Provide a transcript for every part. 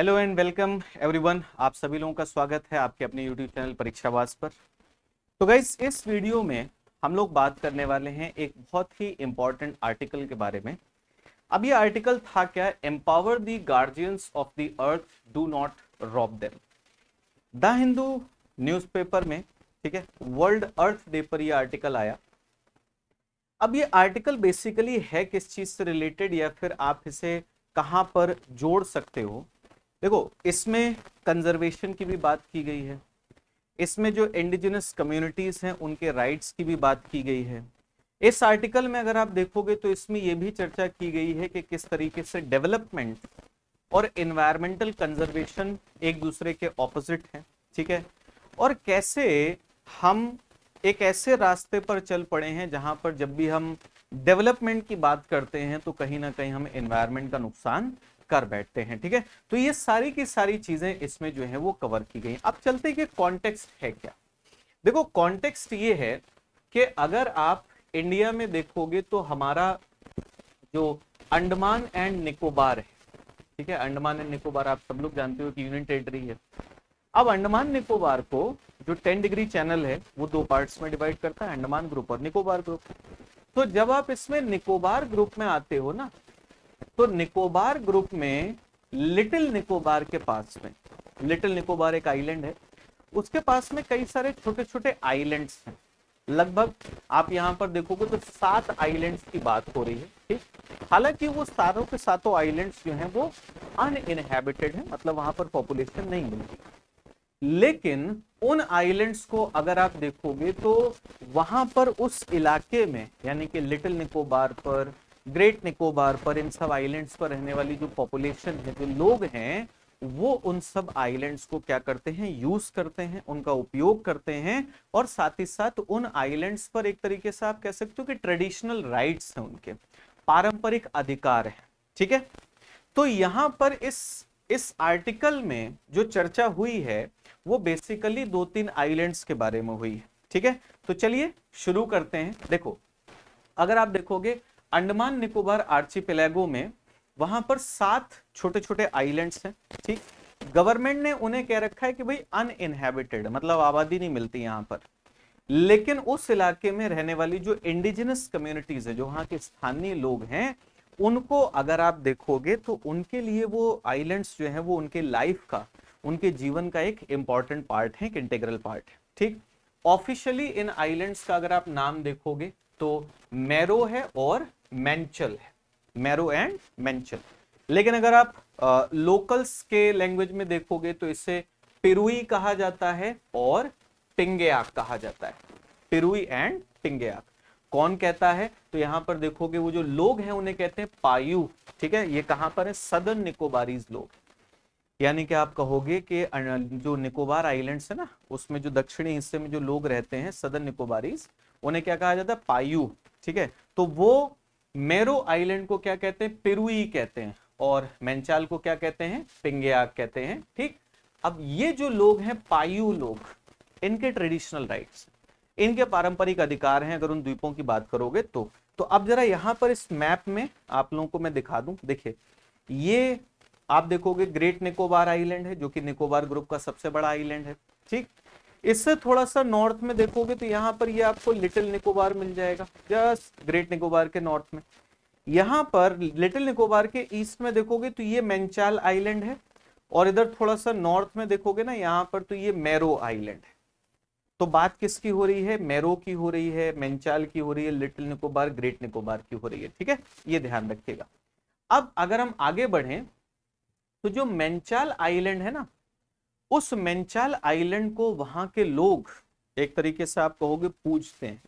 hello and welcome everyone आप सभी लोगों का स्वागत है आपके अपने यूट्यूब चैनल परीक्षावास पर तो गाइज इस वीडियो में हम लोग बात करने वाले हैं एक बहुत ही इम्पॉर्टेंट आर्टिकल के बारे में अब ये आर्टिकल था क्या empower the guardians of the earth do not rob them the Hindu newspaper में ठीक है वर्ल्ड अर्थ डे पर यह आर्टिकल आया अब ये आर्टिकल बेसिकली है किस चीज़ से रिलेटेड या फिर आप इसे कहाँ पर जोड़ सकते हो देखो इसमें कंजर्वेशन की भी बात की गई है इसमें जो इंडिजिनस कम्युनिटीज़ हैं उनके राइट्स की भी बात की गई है इस आर्टिकल में अगर आप देखोगे तो इसमें यह भी चर्चा की गई है कि किस तरीके से डेवलपमेंट और इन्वायरमेंटल कंजर्वेशन एक दूसरे के ऑपोजिट हैं ठीक है और कैसे हम एक ऐसे रास्ते पर चल पड़े हैं जहां पर जब भी हम डेवलपमेंट की बात करते हैं तो कहीं ना कहीं हम इन्वायरमेंट का नुकसान कर बैठते हैं ठीक है तो ये सारी की सारी चीजें इसमें जो है वो कवर की गई अब चलते कि कॉन्टेक्स्ट है क्या देखो कॉन्टेक्स्ट ये है कि अगर आप इंडिया में देखोगे तो हमारा जो अंडमान एंड निकोबार है ठीक है अंडमान एंड निकोबार आप सब लोग जानते हो कि यूनियन टेरिटरी है अब अंडमान निकोबार को जो 10 डिग्री चैनल है वो दो पार्ट्स में डिवाइड करता है अंडमान ग्रुप और निकोबार ग्रुप तो जब आप इसमें निकोबार ग्रुप में आते हो ना तो निकोबार ग्रुप में लिटिल निकोबार के पास में लिटिल निकोबार एक आइलैंड है उसके पास में कई सारे छोटे छोटे आइलैंड्स हैं लगभग आप यहां पर देखोगे तो सात आइलैंड्स की बात हो रही है ठीक हालांकि वो सारों के सातों आइलैंड्स जो हैं वो अनइनहेबिटेड हैं मतलब वहां पर पॉपुलेशन नहीं मिलती लेकिन उन आइलैंड्स को अगर आप देखोगे तो वहां पर उस इलाके में यानी कि लिटिल निकोबार पर ग्रेट निकोबार पर इन सब आइलैंड्स पर रहने वाली जो पॉपुलेशन है जो लोग हैं वो उन सब आइलैंड्स को क्या करते हैं यूज करते हैं उनका उपयोग करते हैं और साथ ही साथ उन आइलैंड्स पर एक तरीके से आप कह सकते हो कि ट्रेडिशनल राइट्स हैं उनके पारंपरिक अधिकार है ठीक है तो यहां पर इस इस आर्टिकल में जो चर्चा हुई है वो बेसिकली दो तीन आइलैंड्स के बारे में हुई है ठीक है तो चलिए शुरू करते हैं देखो अगर आप देखोगे अंडमान निकोबार आर्चिपेलेगो में वहां पर सात छोटे छोटे आइलैंड्स हैं ठीक गवर्नमेंट ने उन्हें कह रखा है कि भाई अनइनहेबिटेड मतलब आबादी नहीं मिलती यहां पर लेकिन उस इलाके में रहने वाली जो इंडिजिनस कम्युनिटीज है जो वहां के स्थानीय लोग हैं उनको अगर आप देखोगे तो उनके लिए वो आइलैंड्स जो है वो उनके लाइफ का उनके जीवन का एक इंपॉर्टेंट पार्ट है एक इंटेग्रल पार्ट है ठीक ऑफिशियली इन आइलैंड्स का अगर आप नाम देखोगे तो मैरो है और मैंचल है मैरो एंड मैंचल लेकिन अगर आप आ, लोकल्स के लैंग्वेज में देखोगे तो इसे पिरुई कहा जाता है और पिंगयाक कहा जाता है पिरुई एंड पिंगयाक कौन कहता है तो यहां पर देखोगे वो जो लोग हैं उन्हें कहते हैं पायु ठीक है ये कहां पर है सदर्न निकोबारीज लोग यानी कि आप कहोगे कि जो निकोबार आइलैंड्स है ना उसमें जो दक्षिणी हिस्से में जो लोग रहते हैं सदर्न निकोबारीज उन्हें क्या कहा जाता है पायु ठीक है तो वो मेरो आइलैंड को क्या कहते हैं पेरुई कहते हैं और मैंचाल को क्या कहते हैं पिंगयाक कहते हैं ठीक अब ये जो लोग हैं पायु लोग इनके ट्रेडिशनल राइट्स इनके पारंपरिक अधिकार हैं अगर उन द्वीपों की बात करोगे तो तो अब जरा यहां पर इस मैप में आप लोगों को मैं दिखा दूं देखिए ये आप देखोगे ग्रेट निकोबार आइलैंड है जो कि निकोबार ग्रुप का सबसे बड़ा आइलैंड है ठीक इससे थोड़ा सा नॉर्थ में देखोगे तो यहाँ पर ये आपको लिटिल निकोबार मिल जाएगा जस्ट ग्रेट निकोबार के नॉर्थ में यहाँ पर लिटिल निकोबार के ईस्ट में देखोगे तो ये मैंचाल आइलैंड है और इधर थोड़ा सा नॉर्थ में देखोगे ना यहाँ पर तो ये मैरो आइलैंड है तो बात किसकी हो रही है मैरो की हो रही है मैंचाल की हो रही है लिटिल निकोबार ग्रेट निकोबार की हो रही है ठीक है ये ध्यान रखिएगा अब अगर हम आगे बढ़े तो जो मैंचाल आइलैंड है ना उस मेंचाल आइलैंड को वहां के लोग एक तरीके से आप कहोगे पूजते हैं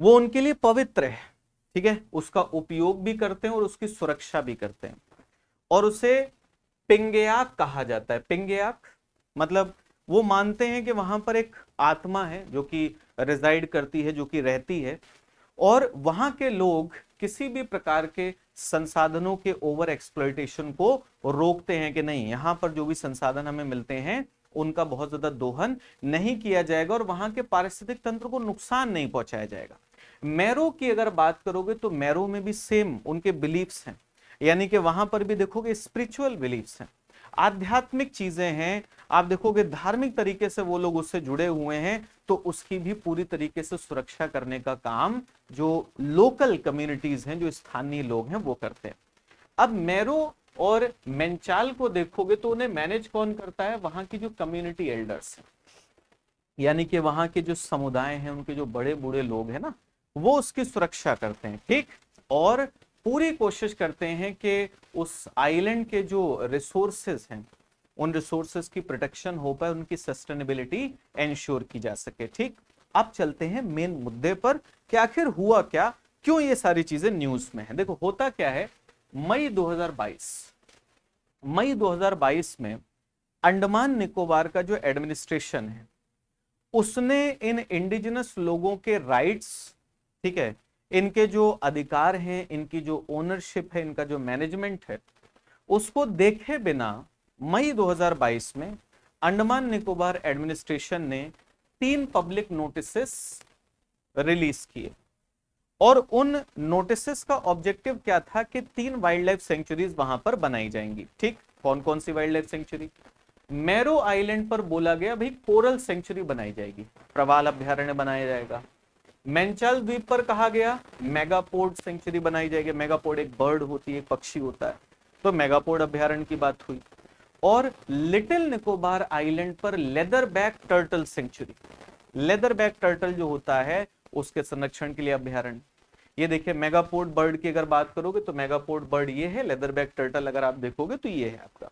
वो उनके लिए पवित्र है ठीक है उसका उपयोग भी करते हैं और उसकी सुरक्षा भी करते हैं और उसे पिंगयाक कहा जाता है पिंगयाक मतलब वो मानते हैं कि वहां पर एक आत्मा है जो कि रिजाइड करती है जो कि रहती है और वहां के लोग किसी भी प्रकार के संसाधनों के ओवर एक्सप्लोइटेशन को रोकते हैं कि नहीं यहाँ पर जो भी संसाधन हमें मिलते हैं उनका बहुत ज्यादा दोहन नहीं किया जाएगा और वहां के पारिस्थितिक तंत्र को नुकसान नहीं पहुंचाया जाएगा मैरो की अगर बात करोगे तो मैरो में भी सेम उनके बिलीफ्स हैं यानी कि वहां पर भी देखोगे स्पिरिचुअल बिलीफ्स हैं आध्यात्मिक चीजें हैं आप देखोगे धार्मिक तरीके से वो लोग उससे जुड़े हुए हैं तो उसकी भी पूरी तरीके से सुरक्षा करने का काम जो लोकल कम्युनिटीज हैं जो स्थानीय लोग हैं वो करते हैं अब मैरो और मेंचाल को देखोगे तो उन्हें मैनेज कौन करता है वहां की जो कम्युनिटी एल्डर्स है यानी कि वहां के जो समुदाय हैं उनके जो बड़े बूढ़े लोग हैं ना वो उसकी सुरक्षा करते हैं ठीक और पूरी कोशिश करते हैं कि उस आइलैंड के जो रिसोर्सेज हैं उन रिसोर्सेज की प्रोटेक्शन हो पाए उनकी सस्टेनेबिलिटी एंश्योर की जा सके ठीक अब चलते हैं मेन मुद्दे पर कि आखिर हुआ क्या क्यों ये सारी चीजें न्यूज में है देखो होता क्या है मई 2022 मई 2022 में अंडमान निकोबार का जो एडमिनिस्ट्रेशन है उसने इन इंडिजिनस लोगों के राइट्स ठीक है इनके जो अधिकार हैं इनकी जो ओनरशिप है इनका जो मैनेजमेंट है उसको देखे बिना मई 2022 में अंडमान निकोबार एडमिनिस्ट्रेशन ने तीन पब्लिक नोटिसेस रिलीज किए और उन नोटिसेस का ऑब्जेक्टिव क्या था कि तीन वाइल्ड लाइफ सेंचुरीज वहां पर बनाई जाएंगी ठीक कौन कौन सी wildlife sanctuary Meroe island पर बोला गया भाई कोरल सेंचुरी बनाई जाएगी प्रवाल अभ्यारण्य बनाया जाएगा मैंचाल द्वीप पर कहा गया मेगापोर्ट सेंचुरी बनाई जाएगी मेगापोर्ट एक बर्ड होती है एक पक्षी होता है तो मेगापोर्ट अभ्यारण की बात हुई और लिटिल निकोबार आइलैंड पर leatherback turtle sanctuary leatherback turtle जो होता है उसके संरक्षण के लिए अभ्यारण ये देखिए मेगापोर्ट बर्ड की अगर बात करोगे तो मेगापोर्ट बर्ड ये है लेदर बैक टर्टल अगर आप देखोगे तो ये है आपका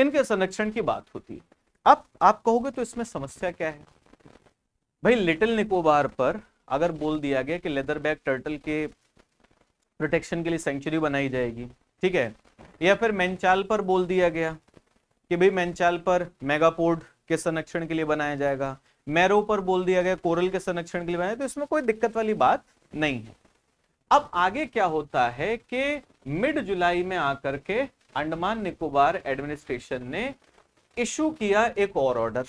इनके संरक्षण की बात होती है अब आप कहोगे तो इसमें समस्या क्या है भाई लिटिल निकोबार पर अगर बोल दिया गया कि लेदर बैग टर्टल के प्रोटेक्शन के लिए सेंचुरी बनाई जाएगी ठीक है या फिर मैंचाल पर बोल दिया गया कि भाई मैंचाल पर मेगापोड के संरक्षण के लिए बनाया जाएगा मैरो पर बोल दिया गया कोरल के संरक्षण के लिए बनाया तो इसमें कोई दिक्कत वाली बात नहीं है अब आगे क्या होता है कि मिड जुलाई में आकर के अंडमान निकोबार एडमिनिस्ट्रेशन ने इशू किया एक और ऑर्डर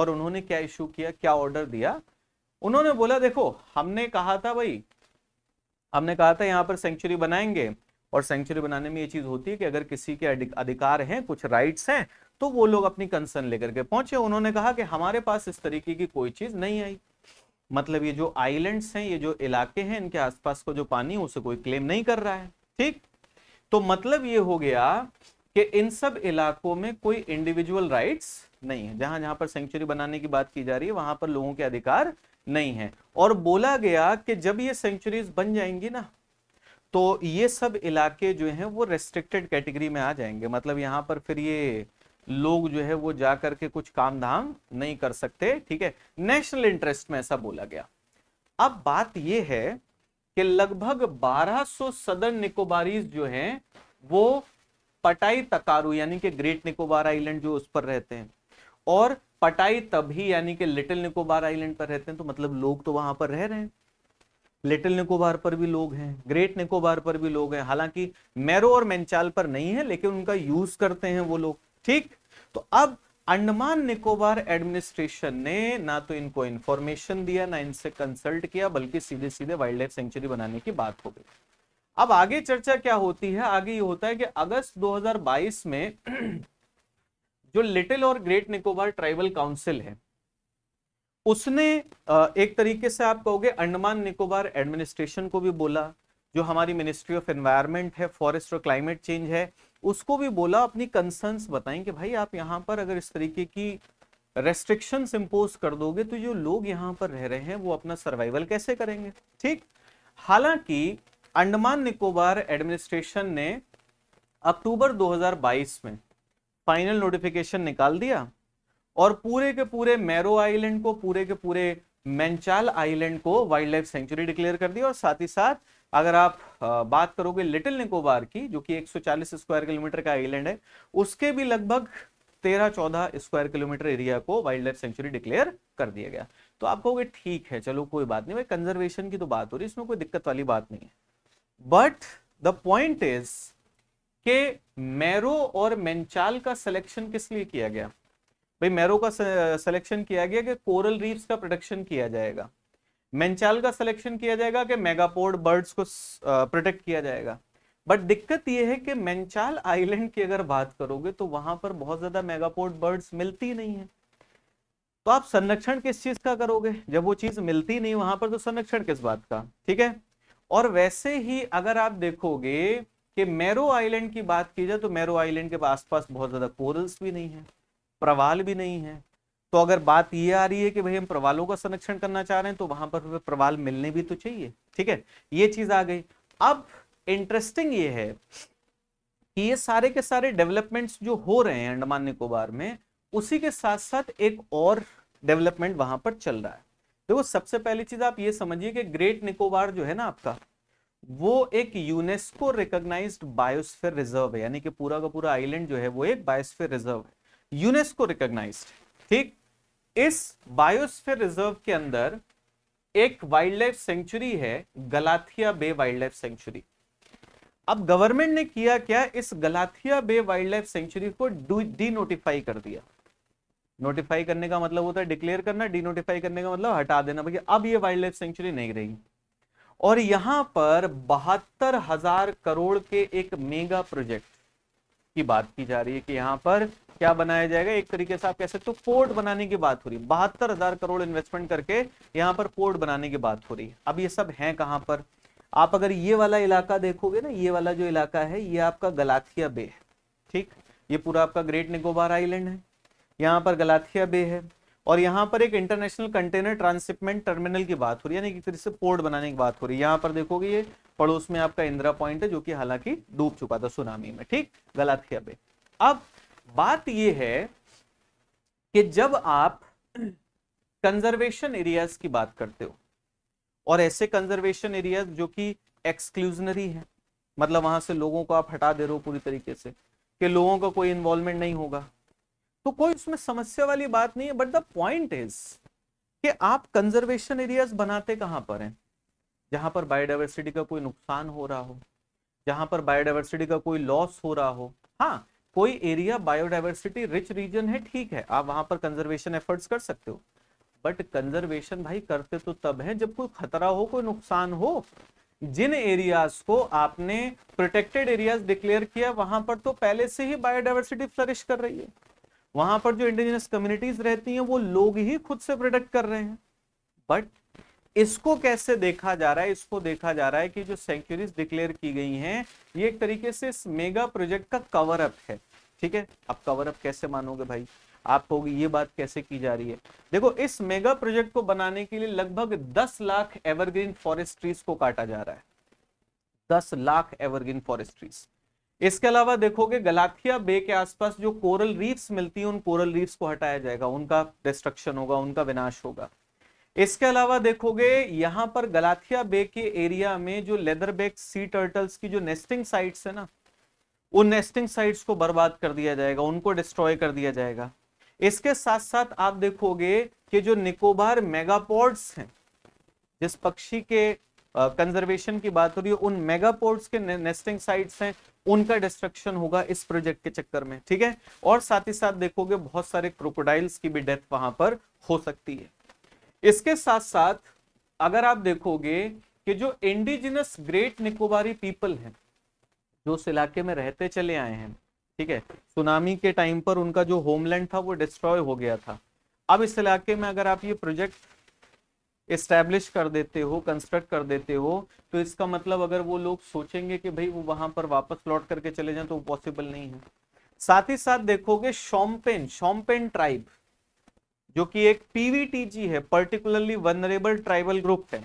और उन्होंने क्या इशू किया क्या ऑर्डर दिया उन्होंने बोला देखो हमने कहा था भाई हमने कहा था यहाँ पर सेंचुरी बनाएंगे और सेंचुरी बनाने में ये चीज होती है कि अगर किसी के अधिकार हैं कुछ राइट्स हैं तो वो लोग अपनी कंसर्न लेकर के पहुंचे उन्होंने कहा कि हमारे पास इस तरीके की कोई चीज नहीं आई मतलब ये जो आइलैंड्स हैं ये जो इलाके हैं इनके आसपास का जो पानी उसे कोई क्लेम नहीं कर रहा है ठीक तो मतलब ये हो गया कि इन सब इलाकों में कोई इंडिविजुअल राइट्स नहीं है जहां जहां पर सेंचुरी बनाने की बात की जा रही है वहां पर लोगों के अधिकार नहीं है और बोला गया कि जब ये सेंचुरीज बन जाएंगी ना तो ये सब इलाके जो हैं वो रेस्ट्रिक्टेड कैटेगरी में आ जाएंगे मतलब यहाँ पर फिर ये लोग जो है वो जा करके कुछ काम धाम नहीं कर सकते ठीक है नेशनल इंटरेस्ट में ऐसा बोला गया अब बात ये है कि लगभग 1200 सदर निकोबारीज जो हैं वो पटाई तकारू यानी कि ग्रेट निकोबार आइलैंड जो उस पर रहते हैं और पटाई तभी यानी कि लिटिल निकोबार आइलैंड पर रहते हैं तो मतलब लोग तो वहां पर रह रहे हैं लिटिल निकोबार पर भी लोग हैं ग्रेट निकोबार पर भी लोग हैं हालांकि मैरो और मैंचाल पर नहीं है लेकिन उनका यूज करते हैं वो लोग ठीक तो अब अंडमान निकोबार एडमिनिस्ट्रेशन ने ना तो इनको इंफॉर्मेशन दिया ना इनसे कंसल्ट किया बल्कि सीधे सीधे वाइल्ड लाइफ सेंचुरी बनाने की बात हो गई अब आगे चर्चा क्या होती है आगे ये होता है कि अगस्त 2022 में जो लिटिल और ग्रेट निकोबार ट्राइबल काउंसिल है उसने एक तरीके से आप कहोगे अंडमान निकोबार एडमिनिस्ट्रेशन को भी बोला जो हमारी मिनिस्ट्री ऑफ एनवायरनमेंट है फॉरेस्ट और क्लाइमेट चेंज है उसको भी बोला अपनी कंसर्न्स बताएं कि भाई आप यहाँ पर अगर इस तरीके की रेस्ट्रिक्शन इम्पोज कर दोगे तो जो लोग यहाँ पर रह रहे हैं वो अपना सर्वाइवल कैसे करेंगे ठीक हालांकि अंडमान निकोबार एडमिनिस्ट्रेशन ने अक्टूबर 2022 में फाइनल नोटिफिकेशन निकाल दिया और पूरे के पूरे मैरो आइलैंड को पूरे के पूरे मैंचाल आइलैंड को वाइल्ड लाइफ सेंचुरी डिक्लेयर कर दिया और साथ ही साथ अगर आप बात करोगे लिटिल निकोबार की जो कि 140 स्क्वायर किलोमीटर का आइलैंड है उसके भी लगभग 13-14 स्क्वायर किलोमीटर एरिया को वाइल्ड लाइफ सेंचुरी डिक्लेयर कर दिया गया तो आप कहोगे ठीक है चलो कोई बात नहीं भाई कंजर्वेशन की तो बात हो रही है इसमें कोई दिक्कत वाली बात नहीं है बट द पॉइंट इज कि मैरो और मैंचाल का सिलेक्शन किस लिए किया गया भाई मैरो का सिलेक्शन किया गया कि कोरल रीफ्स का प्रोटेक्शन किया जाएगा मैंचाल का सिलेक्शन किया जाएगा कि मेगापोर्ड बर्ड्स को प्रोटेक्ट किया जाएगा बट दिक्कत यह है कि मैंचाल आइलैंड की अगर बात करोगे तो वहां पर बहुत ज्यादा मेगापोर्ट बर्ड्स मिलती नहीं है तो आप संरक्षण किस चीज का करोगे जब वो चीज मिलती नहीं वहां पर तो संरक्षण किस बात का ठीक है और वैसे ही अगर आप देखोगे कि मैरो आइलैंड की बात की जाए तो मैरो आइलैंड के आसपास बहुत ज़्यादा कोरल्स भी नहीं है प्रवाल भी नहीं है तो अगर बात ये आ रही है कि भाई हम प्रवालों का संरक्षण करना चाह रहे हैं तो वहां पर प्रवाल मिलने भी तो चाहिए ठीक है ये चीज़ आ गई अब इंटरेस्टिंग ये है कि ये सारे के सारे डेवलपमेंट्स जो हो रहे हैं अंडमान निकोबार में उसी के साथ साथ एक और डेवलपमेंट वहां पर चल रहा है देखो सबसे पहली चीज आप ये समझिए कि ग्रेट निकोबार जो है ना आपका वो एक यूनेस्को रिकॉग्नाइज्ड बायोस्फीयर रिजर्व है यानी कि पूरा का पूरा आइलैंड जो है वो एक बायोस्फीयर रिजर्व है यूनेस्को रिकॉग्नाइज्ड ठीक इस बायोस्फीयर रिजर्व के अंदर एक वाइल्ड लाइफ सेंचुरी है Galathea bay wildlife sanctuary अब गवर्नमेंट ने किया क्या इस Galathea bay wildlife sanctuary को डी नोटिफाई कर दिया नोटिफाई करने का मतलब होता है डिक्लेयर करना डी नोटिफाई करने का मतलब हटा देना भैया अब ये वाइल्ड लाइफ सेंचुरी नहीं रहेगी और यहाँ पर बहत्तर हजार करोड़ के एक मेगा प्रोजेक्ट की बात की जा रही है कि यहां पर क्या बनाया जाएगा एक तरीके से आप कह सकते हो तो पोर्ट बनाने की बात हो रही है बहत्तर हजार करोड़ इन्वेस्टमेंट करके यहाँ पर पोर्ट बनाने की बात हो रही है अब ये सब है कहां पर आप अगर ये वाला इलाका देखोगे ना ये वाला जो इलाका है ये आपका गलाथिया बे है ठीक ये पूरा आपका ग्रेट निकोबार आइलैंड है यहां पर गलाथिया बे है और यहाँ पर एक इंटरनेशनल कंटेनर ट्रांसशिपमेंट टर्मिनल की बात हो रही है यानी कि फिर से पोर्ट बनाने की बात हो रही है यहाँ पर देखोगे ये पड़ोस में आपका इंदिरा पॉइंट है जो कि हालांकि डूब चुका था सुनामी में ठीक गलत है अबे अब बात यह है कि जब आप कंजर्वेशन एरियाज की बात करते हो और ऐसे कंजर्वेशन एरियाज जो कि एक्सक्लूजनरी है मतलब वहां से लोगों को आप हटा दे रहे हो पूरी तरीके से कि लोगों का कोई इन्वॉल्वमेंट नहीं होगा तो कोई उसमें समस्या वाली बात नहीं है बट द पॉइंट इज कि आप कंजर्वेशन एरियाज बनाते कहाँ पर हैं जहां पर बायोडाइवर्सिटी का कोई नुकसान हो रहा हो जहां पर बायोडाइवर्सिटी का कोई लॉस हो रहा हो हाँ कोई एरिया बायोडाइवर्सिटी रिच रीजन है ठीक है आप वहां पर कंजर्वेशन एफर्ट्स कर सकते हो बट कंजर्वेशन भाई करते तो तब है जब कोई खतरा हो कोई नुकसान हो जिन एरियाज को आपने प्रोटेक्टेड एरियाज डिक्लेयर किया वहां पर तो पहले से ही बायोडाइवर्सिटी फ्लरिश कर रही है वहां पर जो इंडिजिनस कम्युनिटीज रहती हैं वो लोग ही खुद से प्रोडक्ट कर रहे हैं बट इसको कैसे देखा जा रहा है इसको देखा जा रहा है कि जो सेंचुरीज डिक्लेयर की गई हैं ये एक तरीके से इस मेगा प्रोजेक्ट का कवर अप है ठीक है अब कवर अप कैसे मानोगे भाई आप कहोगे ये बात कैसे की जा रही है देखो इस मेगा प्रोजेक्ट को बनाने के लिए लगभग दस लाख एवरग्रीन फॉरेस्ट ट्रीज को काटा जा रहा है दस लाख एवरग्रीन फॉरेस्ट ट्रीज इसके अलावा देखोगे गलाथिया बे के आसपास जो कोरल रीफ्स मिलती हैं उन कोरल रीफ्स को हटाया जाएगा उनका डिस्ट्रक्शन होगा उनका विनाश होगा इसके अलावा देखोगे यहाँ पर गलाथिया बे के एरिया में जो लेदर बेक सी टर्टल्स की जो नेस्टिंग साइट्स है ना उन नेस्टिंग साइट्स को बर्बाद कर दिया जाएगा उनको डिस्ट्रॉय कर दिया जाएगा इसके साथ साथ आप देखोगे कि जो निकोबार मेगापोर्ट्स हैं जिस पक्षी के कंजर्वेशन की बात हो रही है उन मेगापोर्ट्स के ने, नेस्टिंग साइट्स हैं उनका डिस्ट्रक्शन होगा इस प्रोजेक्ट के चक्कर में ठीक है और साथ ही साथ देखोगे बहुत सारे क्रोकोडाइल्स की भी डेथ वहां पर हो सकती है इसके साथ साथ अगर आप देखोगे कि जो इंडिजिनस ग्रेट निकोबारी पीपल हैं जो उस इलाके में रहते चले आए हैं ठीक है सुनामी के टाइम पर उनका जो होमलैंड था वो डिस्ट्रॉय हो गया था अब इस इलाके में अगर आप ये प्रोजेक्ट इस्टेब्लिश कर देते हो कंस्ट्रक्ट कर देते हो तो इसका मतलब अगर वो लोग सोचेंगे कि भाई वो वहां पर वापस लौट करके चले जाएं तो पॉसिबल नहीं है साथ ही साथ देखोगे शॉम्पेन शॉम्पेन ट्राइब जो कि एक पीवीटीजी है पर्टिकुलरली वनरेबल ट्राइबल ग्रुप है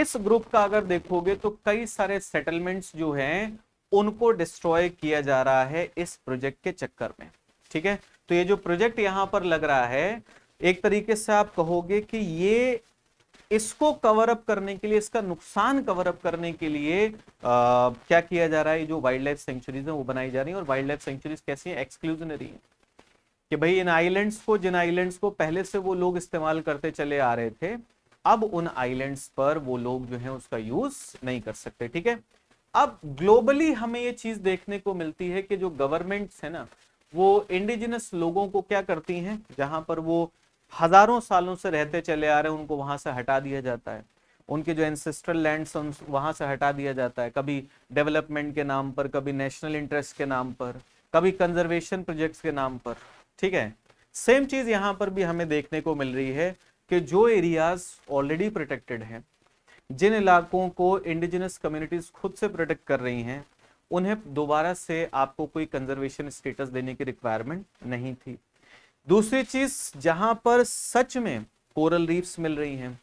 इस ग्रुप का अगर देखोगे तो कई सारे सेटलमेंट्स जो हैं उनको डिस्ट्रॉय किया जा रहा है इस प्रोजेक्ट के चक्कर में ठीक है तो ये जो प्रोजेक्ट यहाँ पर लग रहा है एक तरीके से आप कहोगे कि ये इसको कवर अप करने के लिए इसका नुकसान कवर अप करने के लिए आ, क्या किया जा रहा है जो वाइल्ड लाइफ सेंचुरीज हैं वो बनाई जा रही है और वाइल्ड लाइफ सेंचुरीज कैसी हैं एक्सक्लूजनरी हैं कि भाई इन आइलैंड्स को जिन आइलैंड्स को पहले से वो लोग इस्तेमाल करते चले आ रहे थे अब उन आइलैंड्स पर वो लोग जो है उसका यूज नहीं कर सकते ठीक है अब ग्लोबली हमें ये चीज देखने को मिलती है कि जो गवर्नमेंट्स है ना वो इंडिजिनस लोगों को क्या करती हैं जहां पर वो हजारों सालों से रहते चले आ रहे हैं उनको वहां से हटा दिया जाता है उनके जो एंसेस्ट्रल लैंड वहां से हटा दिया जाता है कभी डेवलपमेंट के नाम पर कभी नेशनल इंटरेस्ट के नाम पर कभी कंजर्वेशन प्रोजेक्ट्स के नाम पर ठीक है सेम चीज यहां पर भी हमें देखने को मिल रही है कि जो एरियाज ऑलरेडी प्रोटेक्टेड हैं जिन इलाकों को इंडिजिनस कम्युनिटीज खुद से प्रोटेक्ट कर रही हैं उन्हें दोबारा से आपको कोई कंजर्वेशन स्टेटस देने की रिक्वायरमेंट नहीं थी दूसरी चीज जहां पर सच में कोरल रीफ्स मिल रही हैं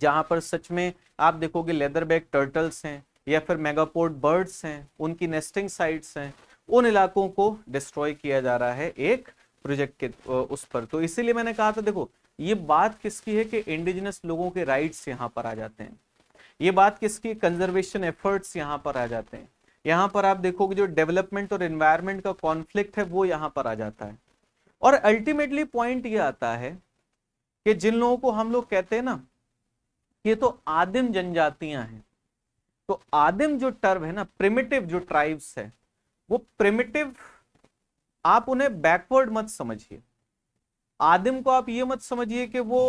जहां पर सच में आप देखोगे लेदर बैग टर्टल्स हैं या फिर मेगापोर्ट बर्ड्स हैं उनकी नेस्टिंग साइट्स हैं उन इलाकों को डिस्ट्रॉय किया जा रहा है एक प्रोजेक्ट के उस पर तो इसीलिए मैंने कहा था देखो ये बात किसकी है कि इंडिजिनस लोगों के राइट्स यहाँ पर आ जाते हैं ये बात किसकी कंजर्वेशन एफर्ट्स यहाँ पर आ जाते हैं यहाँ पर आप देखोगे जो डेवलपमेंट और इन्वायरमेंट का कॉन्फ्लिक्ट है वो यहाँ पर आ जाता है और अल्टीमेटली पॉइंट ये आता है कि जिन लोगों को हम लोग कहते हैं ना ये तो आदिम जनजातियां हैं तो आदिम जो टर्म है ना प्रिमिटिव जो ट्राइब्स है वो प्रिमिटिव आप उन्हें बैकवर्ड मत समझिए आदिम को आप ये मत समझिए कि वो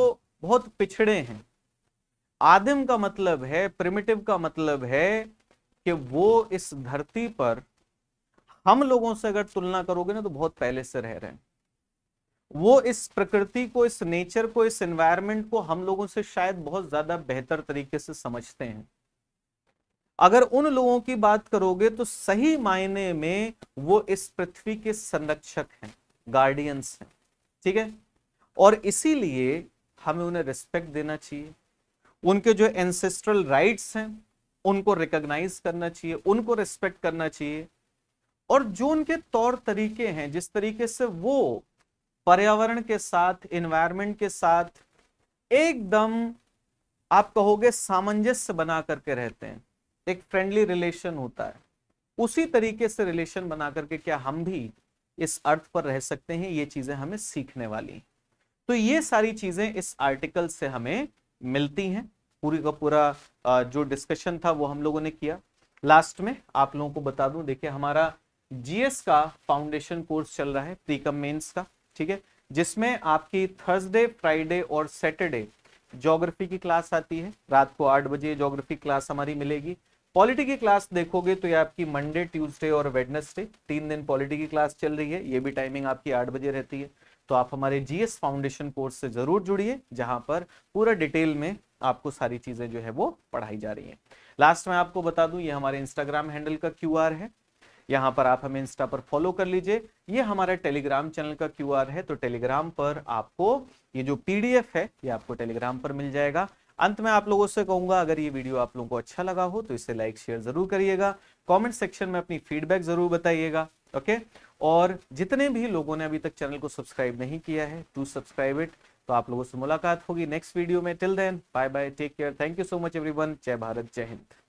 बहुत पिछड़े हैं आदिम का मतलब है प्रिमिटिव का मतलब है कि वो इस धरती पर हम लोगों से अगर तुलना करोगे ना तो बहुत पहले से रह रहे हैं वो इस प्रकृति को इस नेचर को इस एनवायरमेंट को हम लोगों से शायद बहुत ज्यादा बेहतर तरीके से समझते हैं अगर उन लोगों की बात करोगे तो सही मायने में वो इस पृथ्वी के संरक्षक हैं गार्डियंस हैं ठीक है और इसीलिए हमें उन्हें रिस्पेक्ट देना चाहिए उनके जो एंसेस्ट्रल राइट्स हैं उनको रिकॉग्नाइज करना चाहिए उनको रिस्पेक्ट करना चाहिए और जो उनके तौर तरीके हैं जिस तरीके से वो पर्यावरण के साथ इन्वायरमेंट के साथ एकदम आप कहोगे सामंजस्य बना करके रहते हैं एक फ्रेंडली रिलेशन होता है उसी तरीके से रिलेशन बना करके क्या हम भी इस अर्थ पर रह सकते हैं ये चीजें हमें सीखने वाली तो ये सारी चीजें इस आर्टिकल से हमें मिलती हैं पूरी का पूरा जो डिस्कशन था वो हम लोगों ने किया लास्ट में आप लोगों को बता दूं देखिए हमारा जीएस का फाउंडेशन कोर्स चल रहा है प्रीकम मेंस का ठीक है जिसमें आपकी थर्सडे फ्राइडे और सैटरडे जोग्राफी की क्लास आती है रात को आठ बजे ज्योग्राफी क्लास हमारी मिलेगी पॉलिटी की क्लास देखोगे तो ये आपकी मंडे ट्यूसडे और वेडनेसडे तीन दिन पॉलिटी की क्लास चल रही है ये भी टाइमिंग आपकी आठ बजे रहती है तो आप हमारे जीएस फाउंडेशन कोर्स से जरूर जुड़िए जहां पर पूरा डिटेल में आपको सारी चीजें जो है वो पढ़ाई जा रही है लास्ट में आपको बता दूं ये हमारे इंस्टाग्राम हैंडल का क्यूआर है यहाँ पर आप हमें इंस्टा पर फॉलो कर लीजिए ये हमारे टेलीग्राम चैनल का क्यू है तो टेलीग्राम पर आपको ये जो पीडीएफ है ये आपको टेलीग्राम पर मिल जाएगा अंत में आप लोगों से कहूंगा अगर ये वीडियो आप लोगों को अच्छा लगा हो तो इसे लाइक शेयर जरूर करिएगा कमेंट सेक्शन में अपनी फीडबैक जरूर बताइएगा ओके और जितने भी लोगों ने अभी तक चैनल को सब्सक्राइब नहीं किया है टू सब्सक्राइब इट तो आप लोगों से मुलाकात होगी नेक्स्ट वीडियो में till then bye bye take care thank you so much every जय भारत जय हिंद